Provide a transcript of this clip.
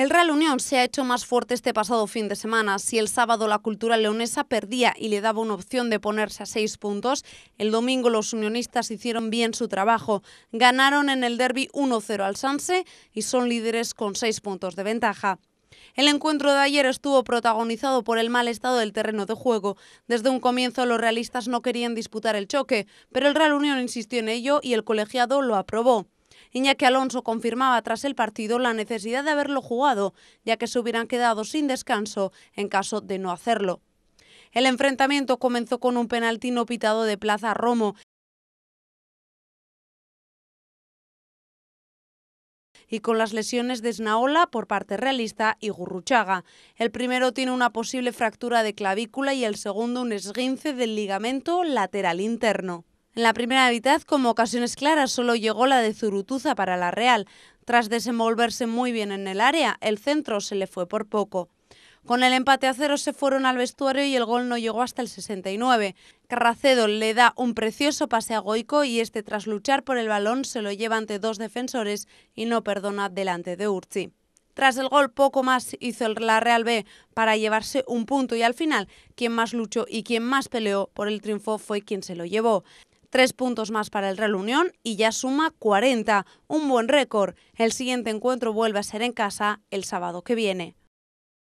El Real Unión se ha hecho más fuerte este pasado fin de semana. Si el sábado la cultura leonesa perdía y le daba una opción de ponerse a seis puntos, el domingo los unionistas hicieron bien su trabajo. Ganaron en el derby 1-0 al Sanse y son líderes con seis puntos de ventaja. El encuentro de ayer estuvo protagonizado por el mal estado del terreno de juego. Desde un comienzo los realistas no querían disputar el choque, pero el Real Unión insistió en ello y el colegiado lo aprobó. Iñaki Alonso confirmaba tras el partido la necesidad de haberlo jugado, ya que se hubieran quedado sin descanso en caso de no hacerlo. El enfrentamiento comenzó con un penalti no pitado de Plaza Romo y con las lesiones de Snaola por parte realista y Gurruchaga. El primero tiene una posible fractura de clavícula y el segundo un esguince del ligamento lateral interno. En la primera mitad, como ocasiones claras, solo llegó la de Zurutuza para la Real. Tras desenvolverse muy bien en el área, el centro se le fue por poco. Con el empate a cero se fueron al vestuario y el gol no llegó hasta el 69. Carracedo le da un precioso pase a Goico y este tras luchar por el balón se lo lleva ante dos defensores y no perdona delante de Urzi. Tras el gol poco más hizo la Real B para llevarse un punto y al final quien más luchó y quien más peleó por el triunfo fue quien se lo llevó. Tres puntos más para el Real Unión y ya suma 40, un buen récord. El siguiente encuentro vuelve a ser en casa el sábado que viene.